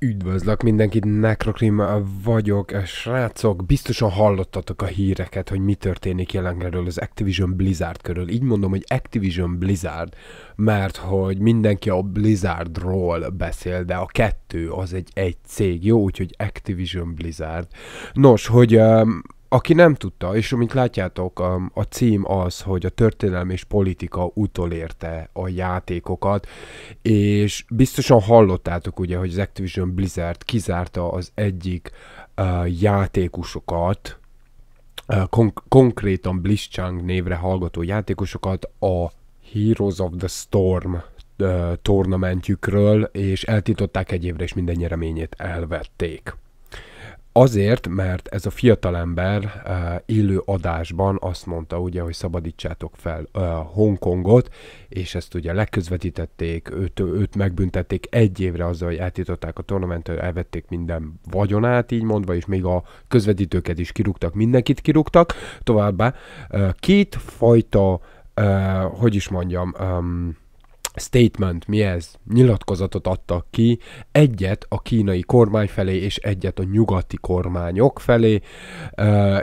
Üdvözlök mindenkit, Necrokrim vagyok. Srácok, biztosan hallottatok a híreket, hogy mi történik jelenlegről az Activision Blizzard körül. Így mondom, hogy Activision Blizzard, mert hogy mindenki a Blizzardról beszél, de a kettő az egy egy cég, jó? Úgyhogy Activision Blizzard. Nos, hogy um, aki nem tudta, és amit látjátok, a, a cím az, hogy a történelem és politika utolérte a játékokat, és biztosan hallottátok ugye, hogy az Activision Blizzard kizárta az egyik a, játékusokat, a, kon- konkrétan Blizzchang névre hallgató játékosokat a Heroes of the Storm tornamentjükről, és eltiltották egy évre, és minden nyereményét elvették. Azért, mert ez a fiatalember uh, élő adásban azt mondta, ugye, hogy szabadítsátok fel uh, Hongkongot, és ezt ugye leközvetítették, őt, őt megbüntették egy évre azzal, hogy eltiltották a tornamentől, elvették minden vagyonát, így mondva, és még a közvetítőket is kirúgtak, mindenkit kirúgtak. Továbbá uh, két fajta, uh, hogy is mondjam, um, statement, mi ez? Nyilatkozatot adtak ki, egyet a kínai kormány felé, és egyet a nyugati kormányok felé,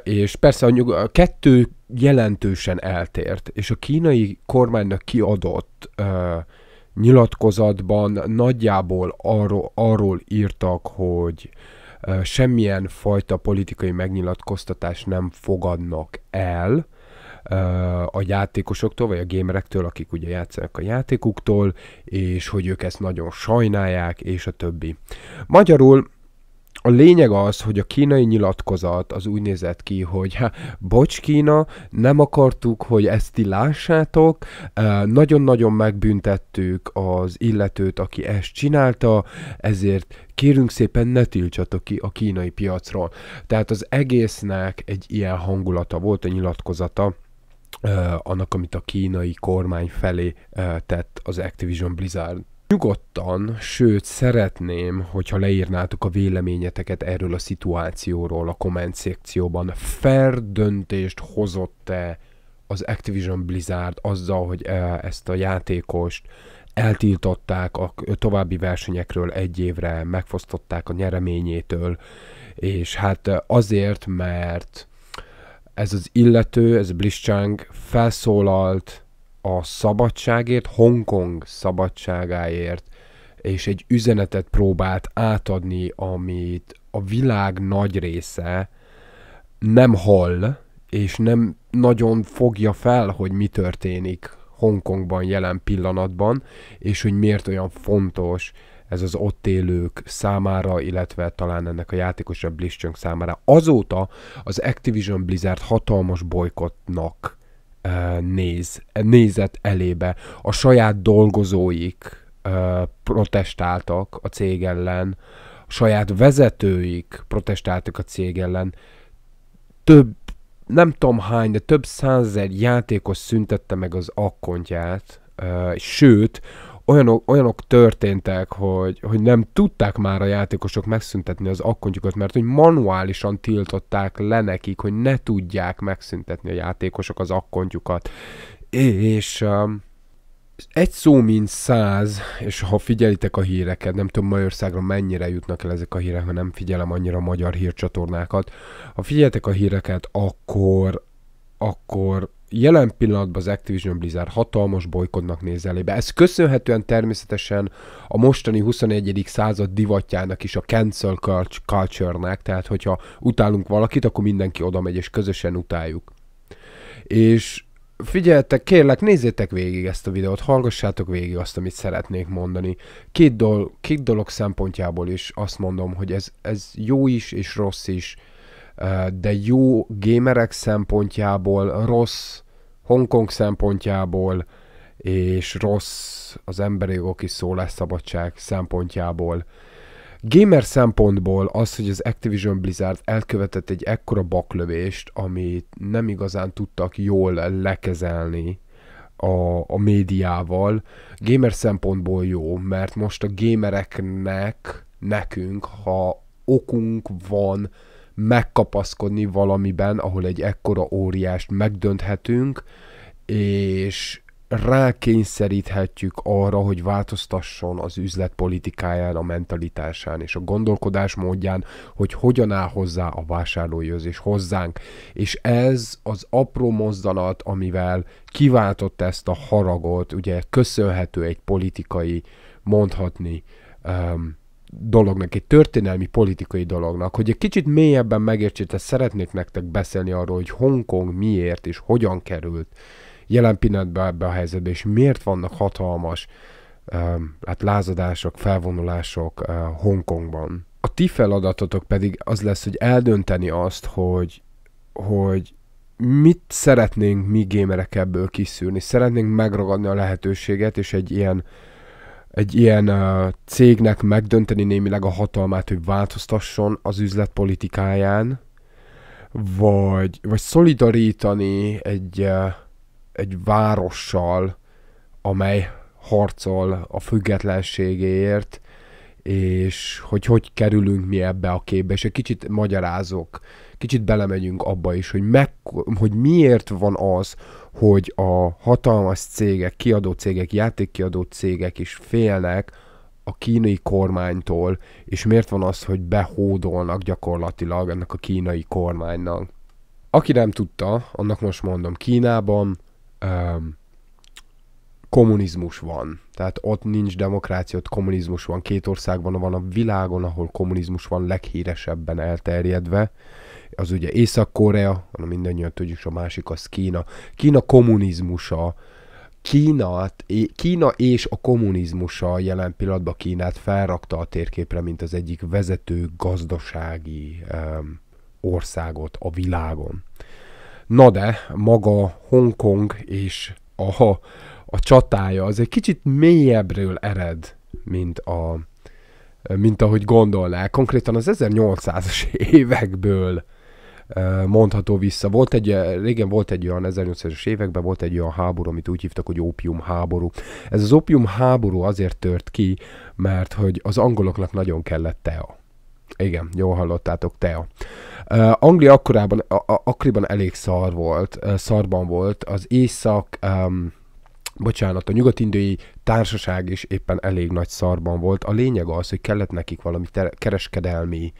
és persze a, nyug- a kettő jelentősen eltért, és a kínai kormánynak kiadott nyilatkozatban nagyjából arról, arról írtak, hogy semmilyen fajta politikai megnyilatkoztatást nem fogadnak el, a játékosoktól, vagy a gamerektől, akik ugye játszanak a játékuktól, és hogy ők ezt nagyon sajnálják, és a többi. Magyarul a lényeg az, hogy a kínai nyilatkozat az úgy nézett ki, hogy ha, bocs Kína, nem akartuk, hogy ezt ti lássátok, nagyon-nagyon megbüntettük az illetőt, aki ezt csinálta, ezért kérünk szépen ne tiltsatok ki a kínai piacról. Tehát az egésznek egy ilyen hangulata volt a nyilatkozata annak, amit a kínai kormány felé tett az Activision Blizzard. Nyugodtan, sőt szeretném, hogyha leírnátok a véleményeteket erről a szituációról a komment szekcióban. Fair döntést hozott-e az Activision Blizzard azzal, hogy ezt a játékost eltiltották a további versenyekről egy évre, megfosztották a nyereményétől, és hát azért, mert ez az illető, ez Bliss Chang felszólalt a szabadságért, Hongkong szabadságáért, és egy üzenetet próbált átadni, amit a világ nagy része nem hall, és nem nagyon fogja fel, hogy mi történik Hongkongban jelen pillanatban, és hogy miért olyan fontos ez az ott élők számára, illetve talán ennek a játékosabb Blizzard számára. Azóta az Activision Blizzard hatalmas bolykotnak e, néz, nézett elébe. A saját dolgozóik e, protestáltak a cég ellen, a saját vezetőik protestáltak a cég ellen. Több, nem tudom hány, de több százezer játékos szüntette meg az akkontját, e, sőt, olyanok, olyanok történtek, hogy, hogy nem tudták már a játékosok megszüntetni az akkontjukat, mert hogy manuálisan tiltották le nekik, hogy ne tudják megszüntetni a játékosok az akkontjukat. És um, egy szó mint száz, és ha figyelitek a híreket, nem tudom Magyarországra mennyire jutnak el ezek a hírek, ha nem figyelem annyira a magyar hírcsatornákat, ha figyeltek a híreket, akkor, akkor jelen pillanatban az Activision Blizzard hatalmas bolykodnak néz elébe. Ez köszönhetően természetesen a mostani 21. század divatjának is a cancel culture-nek, tehát hogyha utálunk valakit, akkor mindenki oda megy és közösen utáljuk. És figyeltek, kérlek, nézzétek végig ezt a videót, hallgassátok végig azt, amit szeretnék mondani. Két, dol- két dolog szempontjából is azt mondom, hogy ez, ez jó is és rossz is, de jó gamerek szempontjából, rossz Hongkong szempontjából, és rossz az emberi jogi szólásszabadság szempontjából. Gamer szempontból az, hogy az Activision Blizzard elkövetett egy ekkora baklövést, amit nem igazán tudtak jól lekezelni a, a médiával, gamer szempontból jó, mert most a gamereknek, nekünk, ha okunk van megkapaszkodni valamiben, ahol egy ekkora óriást megdönthetünk, és rákényszeríthetjük arra, hogy változtasson az üzlet politikáján, a mentalitásán és a gondolkodásmódján, hogy hogyan áll hozzá a vásárlóihoz és hozzánk. És ez az apró mozdanat, amivel kiváltott ezt a haragot, ugye köszönhető egy politikai, mondhatni, um, dolognak, egy történelmi politikai dolognak, hogy egy kicsit mélyebben megértsétek, szeretnék nektek beszélni arról, hogy Hongkong miért és hogyan került jelen pillanatban ebbe a helyzetbe, és miért vannak hatalmas hát lázadások, felvonulások Hongkongban. A ti feladatotok pedig az lesz, hogy eldönteni azt, hogy, hogy mit szeretnénk mi gémerek ebből kiszűrni. Szeretnénk megragadni a lehetőséget, és egy ilyen uh, egy ilyen uh, cégnek megdönteni némileg a hatalmát, hogy változtasson az üzletpolitikáján, vagy, vagy szolidarítani egy, uh, egy várossal, amely harcol a függetlenségéért, és hogy hogy kerülünk mi ebbe a képbe, és egy kicsit magyarázok, kicsit belemegyünk abba is, hogy, meg, hogy miért van az, hogy a hatalmas cégek, kiadó cégek, játékkiadó cégek is félnek a kínai kormánytól, és miért van az, hogy behódolnak gyakorlatilag ennek a kínai kormánynak. Aki nem tudta, annak most mondom, Kínában um, kommunizmus van. Tehát ott nincs demokrácia, ott kommunizmus van. Két országban van a világon, ahol kommunizmus van leghíresebben elterjedve. Az ugye Észak-Korea, mindannyian tudjuk, a másik az Kína. Kína kommunizmusa, Kína, Kína és a kommunizmusa jelen pillanatban Kínát felrakta a térképre, mint az egyik vezető gazdasági um, országot a világon. Na de, maga Hongkong és a a csatája az egy kicsit mélyebbről ered, mint a mint ahogy gondolnák. Konkrétan az 1800-as évekből mondható vissza. Volt egy, régen volt egy olyan 1800-es években volt egy olyan háború, amit úgy hívtak, hogy ópium háború. Ez az ópium háború azért tört ki, mert hogy az angoloknak nagyon kellett tea. Igen, jól hallottátok, tea. Uh, Anglia akkorában, a, a, akkoriban elég szar volt, uh, szarban volt. Az észak um, bocsánat, a nyugatindiai társaság is éppen elég nagy szarban volt. A lényeg az, hogy kellett nekik valami ter- kereskedelmi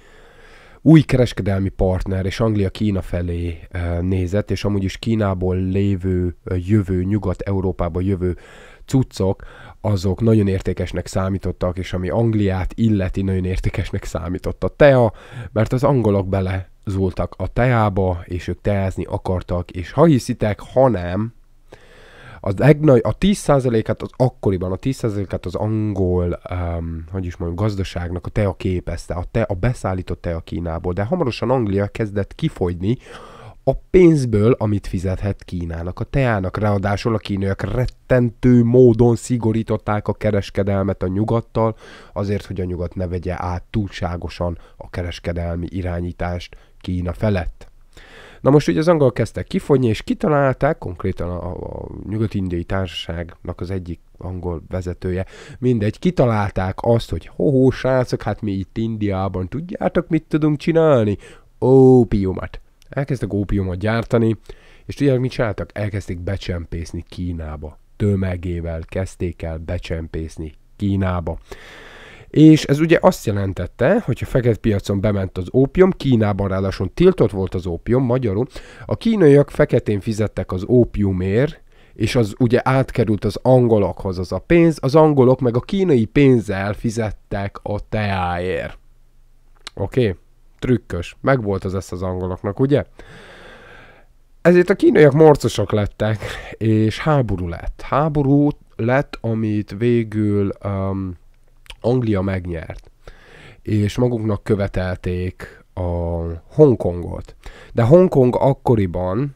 új kereskedelmi partner, és Anglia Kína felé eh, nézett, és amúgy is Kínából lévő, eh, jövő, Nyugat-Európába jövő cuccok, azok nagyon értékesnek számítottak, és ami Angliát illeti, nagyon értékesnek számított a tea, mert az angolok bele zúltak a teába, és ők teázni akartak, és ha hiszitek, ha nem, az legnagy, a 10%-át az akkoriban, a 10%-át az angol, um, hogy is mondjam, gazdaságnak a tea képezte, a, te, a beszállított tea Kínából, de hamarosan Anglia kezdett kifogyni, a pénzből, amit fizethet Kínának, a teának. Ráadásul a kínaiak rettentő módon szigorították a kereskedelmet a nyugattal, azért, hogy a nyugat ne vegye át túlságosan a kereskedelmi irányítást Kína felett. Na most ugye az angol kezdtek kifogyni, és kitalálták, konkrétan a, a nyugat-indiai társaságnak az egyik angol vezetője, mindegy, kitalálták azt, hogy hohó srácok, hát mi itt Indiában tudjátok, mit tudunk csinálni? Ópiumot. Elkezdtek ópiumot gyártani, és tudjátok, mit csináltak? Elkezdték becsempészni Kínába. Tömegével kezdték el becsempészni Kínába és ez ugye azt jelentette, hogy a fekete piacon bement az ópium, Kínában ráadásul tiltott volt az ópium, magyarul, a kínaiak feketén fizettek az ópiumért, és az ugye átkerült az angolokhoz az a pénz, az angolok meg a kínai pénzzel fizettek a teáért. Oké? Okay? Trükkös. Megvolt az ezt az angoloknak, ugye? Ezért a kínaiak morcosok lettek, és háború lett. Háború lett, amit végül um, Anglia megnyert, és maguknak követelték a Hongkongot. De Hongkong akkoriban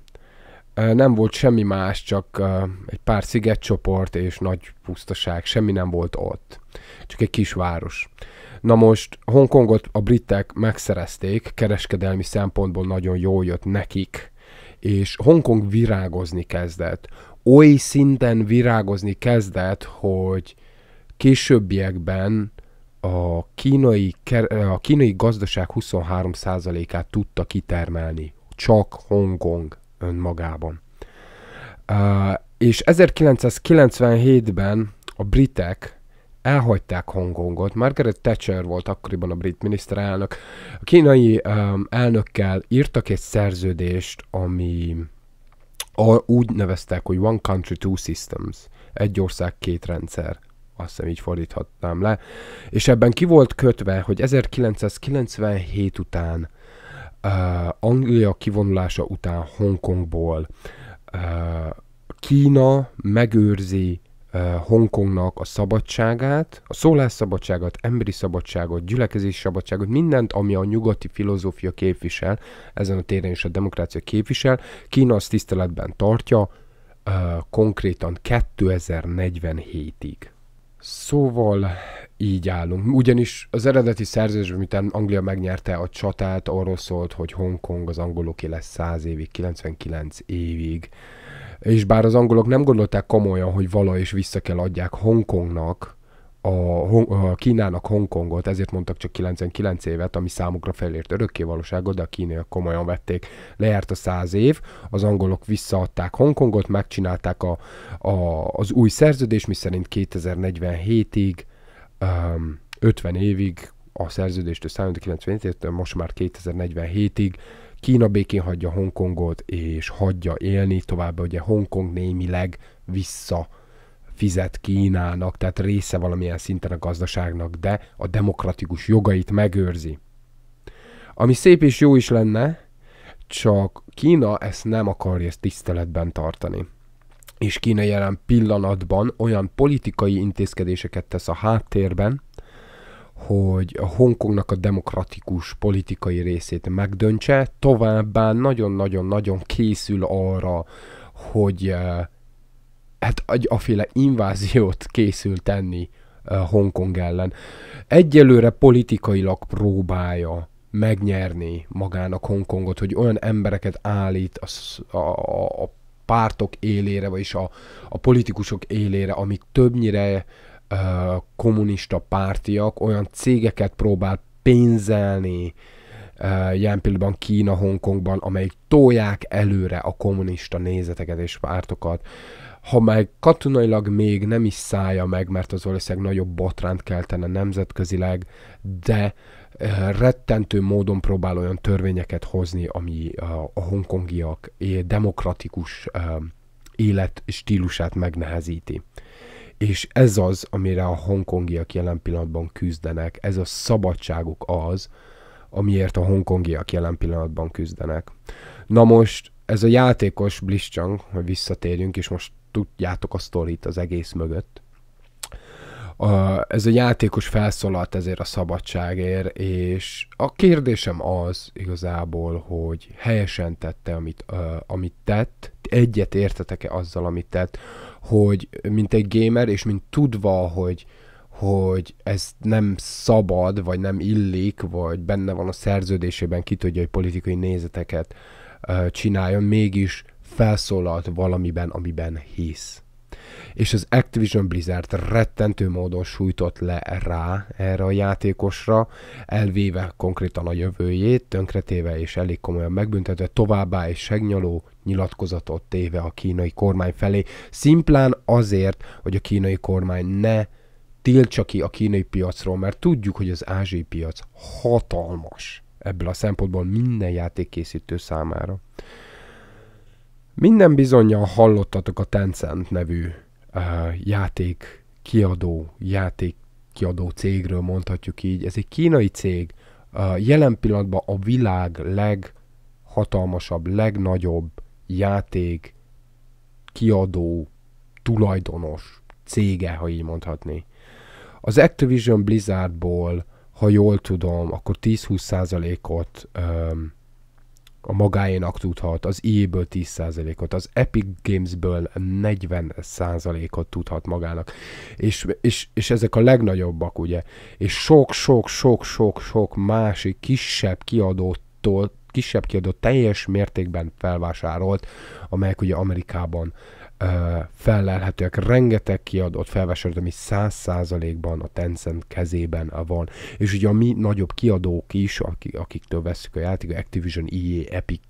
nem volt semmi más, csak egy pár szigetcsoport és nagy pusztaság, semmi nem volt ott. Csak egy kis város. Na most Hongkongot a britek megszerezték, kereskedelmi szempontból nagyon jól jött nekik, és Hongkong virágozni kezdett. Oly szinten virágozni kezdett, hogy későbbiekben a kínai, a kínai gazdaság 23%-át tudta kitermelni, csak Hongkong önmagában. Uh, és 1997-ben a britek elhagyták Hongkongot. Margaret Thatcher volt akkoriban a brit miniszterelnök. A kínai um, elnökkel írtak egy szerződést, ami a, úgy neveztek, hogy One Country, Two Systems. Egy ország, két rendszer azt hiszem így fordíthatnám le, és ebben ki volt kötve, hogy 1997 után, uh, Anglia kivonulása után Hongkongból uh, Kína megőrzi uh, Hongkongnak a szabadságát, a szólásszabadságot, emberi szabadságot, gyülekezési szabadságot, mindent, ami a nyugati filozófia képvisel, ezen a téren is a demokrácia képvisel, Kína azt tiszteletben tartja, uh, konkrétan 2047-ig. Szóval így állunk. Ugyanis az eredeti szerződésben, miután Anglia megnyerte a csatát, arról szólt, hogy Hongkong az angoloké lesz 100 évig, 99 évig. És bár az angolok nem gondolták komolyan, hogy vala is vissza kell adják Hongkongnak, a, a Kínának Hongkongot, ezért mondtak csak 99 évet, ami számukra felért örökké valóságot, de a kínaiak komolyan vették. Lejárt a 100 év, az angolok visszaadták Hongkongot, megcsinálták a, a, az új szerződés, miszerint 2047-ig, um, 50 évig a szerződéstől számít 97 most már 2047-ig Kína békén hagyja Hongkongot, és hagyja élni tovább, ugye Hongkong némileg vissza fizet Kínának, tehát része valamilyen szinten a gazdaságnak, de a demokratikus jogait megőrzi. Ami szép és jó is lenne, csak Kína ezt nem akarja ezt tiszteletben tartani. És Kína jelen pillanatban olyan politikai intézkedéseket tesz a háttérben, hogy a Hongkongnak a demokratikus politikai részét megdöntse, továbbá nagyon-nagyon-nagyon készül arra, hogy eh, hát egy aféle inváziót készül tenni Hongkong ellen. Egyelőre politikailag próbálja megnyerni magának Hongkongot, hogy olyan embereket állít a, a, a pártok élére, vagyis a, a politikusok élére, amik többnyire ö, kommunista pártiak, olyan cégeket próbál pénzelni, ö, ilyen pillanatban Kína, Hongkongban, amelyik tolják előre a kommunista nézeteket és pártokat. Ö, ha meg katonailag még nem is szállja meg, mert az valószínűleg nagyobb botránt keltene nemzetközileg, de eh, rettentő módon próbál olyan törvényeket hozni, ami a hongkongiak demokratikus eh, élet stílusát megnehezíti. És ez az, amire a hongkongiak jelen pillanatban küzdenek, ez a szabadságuk az, amiért a hongkongiak jelen pillanatban küzdenek. Na most ez a játékos Blitzchang, hogy visszatérjünk, és most tudjátok a sztorit az egész mögött. A, ez a játékos felszólalt ezért a szabadságért, és a kérdésem az igazából, hogy helyesen tette, amit, uh, amit tett, egyet értetek-e azzal, amit tett, hogy mint egy gamer, és mint tudva, hogy hogy ez nem szabad, vagy nem illik, vagy benne van a szerződésében, ki tudja, hogy politikai nézeteket uh, csináljon, mégis felszólalt valamiben, amiben hisz. És az Activision Blizzard rettentő módon sújtott le rá erre a játékosra, elvéve konkrétan a jövőjét, tönkretéve és elég komolyan megbüntetve, továbbá egy segnyaló nyilatkozatot téve a kínai kormány felé, szimplán azért, hogy a kínai kormány ne tiltsa ki a kínai piacról, mert tudjuk, hogy az ázsiai piac hatalmas ebből a szempontból minden játékkészítő számára. Minden bizonyal hallottatok a Tencent nevű uh, játék kiadó, játék kiadó cégről mondhatjuk így. Ez egy kínai cég, uh, jelen pillanatban a világ leghatalmasabb, legnagyobb játék kiadó, tulajdonos cége, ha így mondhatni. Az Activision Blizzardból, ha jól tudom, akkor 10-20%-ot um, a magáénak tudhat, az EA-ből 10%-ot, az Epic Games-ből 40%-ot tudhat magának. És, és, és ezek a legnagyobbak, ugye? És sok-sok-sok-sok-sok másik kisebb kiadótól kisebb kiadó teljes mértékben felvásárolt, amelyek ugye Amerikában uh, fellelhetőek, rengeteg kiadott felvásárlót, ami száz százalékban a Tencent kezében van. És ugye a mi nagyobb kiadók is, akik, akiktől veszük a játékot, Activision, EA, Epic,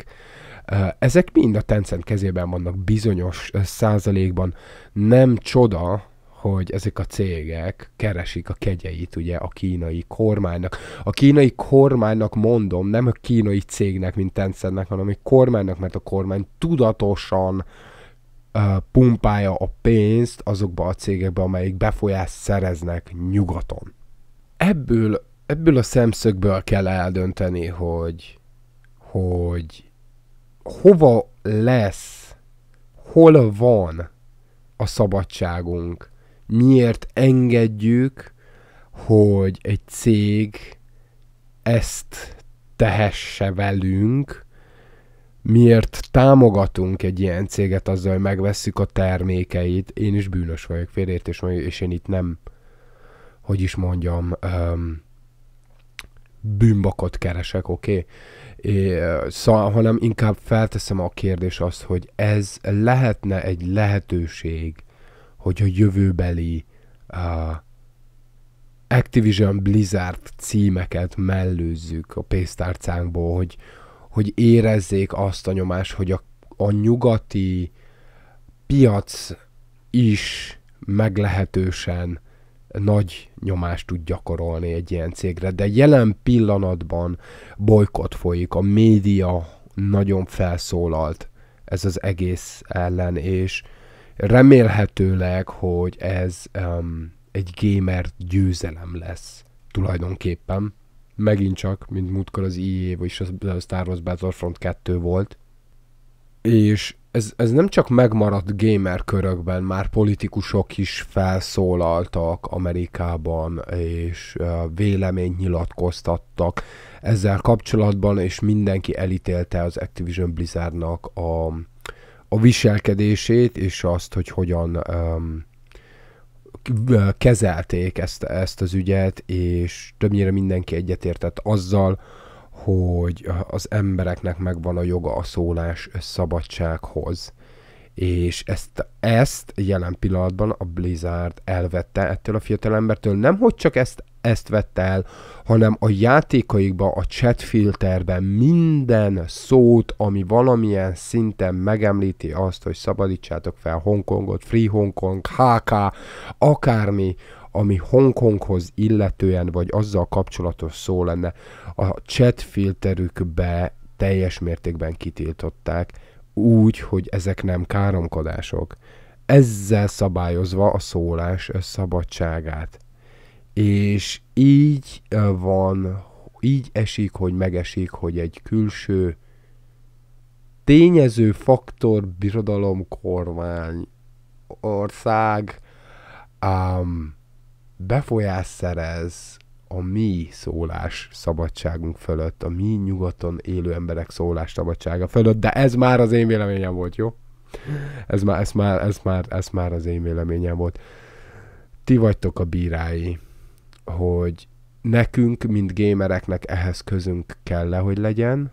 ezek mind a Tencent kezében vannak bizonyos százalékban. Nem csoda, hogy ezek a cégek keresik a kegyeit ugye a kínai kormánynak. A kínai kormánynak mondom, nem a kínai cégnek, mint Tencentnek, hanem a kormánynak, mert a kormány tudatosan uh, pumpálja a pénzt azokba a cégekbe, amelyik befolyást szereznek nyugaton. Ebből, ebből a szemszögből kell eldönteni, hogy, hogy hova lesz, hol van a szabadságunk, miért engedjük, hogy egy cég ezt tehesse velünk, miért támogatunk egy ilyen céget azzal, hogy megvesszük a termékeit, én is bűnös vagyok, félértés vagyok, és én itt nem, hogy is mondjam, um, bűnbakot keresek, oké? Okay? szóval, hanem inkább felteszem a kérdés azt, hogy ez lehetne egy lehetőség, hogy a jövőbeli uh, Activision Blizzard címeket mellőzzük a pénztárcánkból, hogy, hogy érezzék azt a nyomást, hogy a, a nyugati piac is meglehetősen nagy nyomást tud gyakorolni egy ilyen cégre, de jelen pillanatban bolykot folyik, a média nagyon felszólalt ez az egész ellen, és remélhetőleg, hogy ez um, egy gamer győzelem lesz tulajdonképpen megint csak, mint múltkor az IE, vagyis a Star Wars Battlefront 2 volt, és ez, ez nem csak megmaradt gamer körökben, már politikusok is felszólaltak Amerikában, és véleményt nyilatkoztattak ezzel kapcsolatban, és mindenki elítélte az Activision Blizzardnak a, a viselkedését, és azt, hogy hogyan um, kezelték ezt, ezt az ügyet, és többnyire mindenki egyetértett azzal, hogy az embereknek megvan a joga a szólás szabadsághoz. És ezt, ezt jelen pillanatban a Blizzard elvette ettől a fiatalembertől. Nem, hogy csak ezt ezt vette el, hanem a játékaikba, a chatfilterben minden szót, ami valamilyen szinten megemlíti azt, hogy szabadítsátok fel Hongkongot, Free Hongkong, HK, akármi, ami Hongkonghoz illetően, vagy azzal kapcsolatos szó lenne, a chatfilterükbe teljes mértékben kitiltották, úgy, hogy ezek nem káromkodások. Ezzel szabályozva a szólás szabadságát. És így van, így esik, hogy megesik, hogy egy külső tényező, faktor, birodalom, kormány, ország um, befolyás szerez a mi szólás szabadságunk fölött, a mi nyugaton élő emberek szólás szabadsága fölött, de ez már az én véleményem volt, jó? Ez már, ez már, ez már, ez már az én véleményem volt. Ti vagytok a bírái hogy nekünk, mint gémereknek ehhez közünk kell hogy legyen,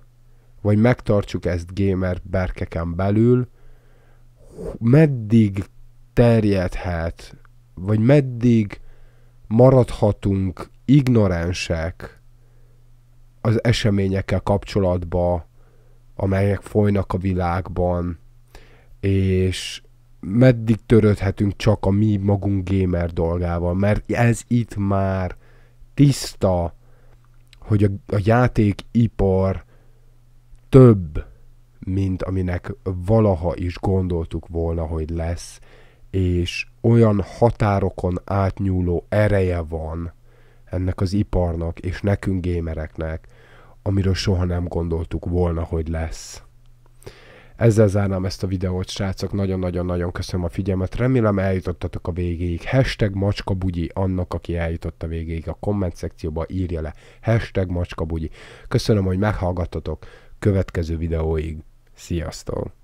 vagy megtartsuk ezt gamer berkeken belül, meddig terjedhet, vagy meddig maradhatunk ignoránsek az eseményekkel kapcsolatban, amelyek folynak a világban, és meddig törődhetünk csak a mi magunk gamer dolgával, mert ez itt már tiszta, hogy a, a játékipar több, mint aminek valaha is gondoltuk volna, hogy lesz, és olyan határokon átnyúló ereje van ennek az iparnak és nekünk gémereknek, amiről soha nem gondoltuk volna, hogy lesz. Ezzel zárnám ezt a videót, srácok. Nagyon-nagyon-nagyon köszönöm a figyelmet. Remélem eljutottatok a végéig. Hashtag macskabugyi annak, aki eljutott a végéig a komment szekcióba írja le. Hashtag macskabugyi. Köszönöm, hogy meghallgattatok. Következő videóig. Sziasztok!